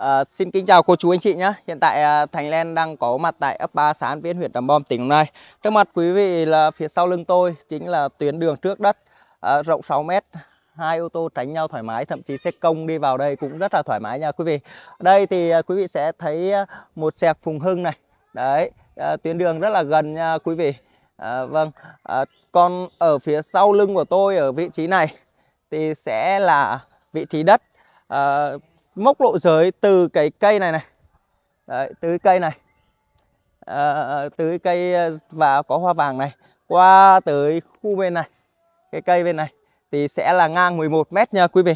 À, xin kính chào cô chú anh chị nhé. Hiện tại à, Thành Len đang có mặt tại ấp 3 xã An Viễn, huyện Tràng Bom, tỉnh Đồng Nai. Trước mặt quý vị là phía sau lưng tôi chính là tuyến đường trước đất à, rộng 6 mét, hai ô tô tránh nhau thoải mái, thậm chí xe công đi vào đây cũng rất là thoải mái nha quý vị. Đây thì à, quý vị sẽ thấy một sẹc Phùng Hưng này. Đấy, à, tuyến đường rất là gần nha quý vị. À, vâng, à, còn ở phía sau lưng của tôi ở vị trí này thì sẽ là vị trí đất. À, mốc lộ giới từ cái cây này này Đấy, từ cái cây này à, từ cái cây ờ, và có hoa vàng này qua tới khu bên này cái cây bên này thì sẽ là ngang 11 mét nha quý vị.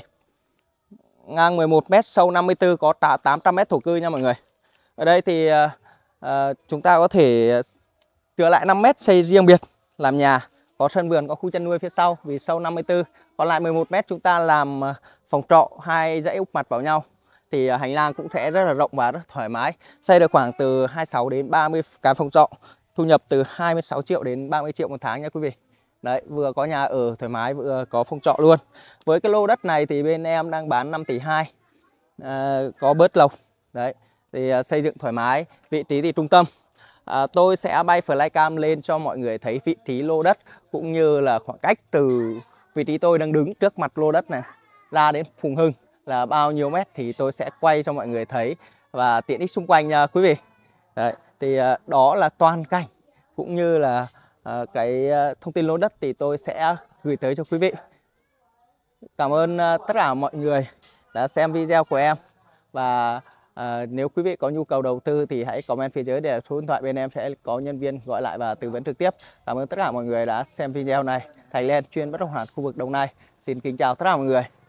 Ngang 11 mét sâu 54 có 800 mét thổ cư nha mọi người. Ở đây thì à, à, chúng ta có thể chữa lại 5 mét xây riêng biệt làm nhà, có sân vườn, có khu chăn nuôi phía sau vì sâu 54, còn lại 11 mét chúng ta làm phòng trọ hai dãy úp mặt vào nhau thì à, hành lang cũng sẽ rất là rộng và rất thoải mái xây được khoảng từ 26 đến 30 cái phòng trọ thu nhập từ 26 triệu đến 30 triệu một tháng nha quý vị đấy vừa có nhà ở thoải mái vừa có phòng trọ luôn với cái lô đất này thì bên em đang bán 5 tỷ 2 à, có bớt lầu đấy thì à, xây dựng thoải mái vị trí thì trung tâm à, tôi sẽ bay flycam lên cho mọi người thấy vị trí lô đất cũng như là khoảng cách từ vị trí tôi đang đứng trước mặt lô đất này ra đến Phùng Hưng là bao nhiêu mét thì tôi sẽ quay cho mọi người thấy và tiện ích xung quanh nha à, quý vị. Đấy, thì à, đó là toàn cảnh cũng như là à, cái thông tin lô đất thì tôi sẽ gửi tới cho quý vị. Cảm ơn tất cả mọi người đã xem video của em và nếu quý vị có nhu cầu đầu tư thì hãy comment phía dưới để số điện thoại bên em sẽ có nhân viên gọi lại và tư vấn trực tiếp. Cảm ơn tất cả mọi người đã xem video này. Thành lên chuyên bất động sản khu vực Đồng Nai. Xin kính chào tất cả mọi người.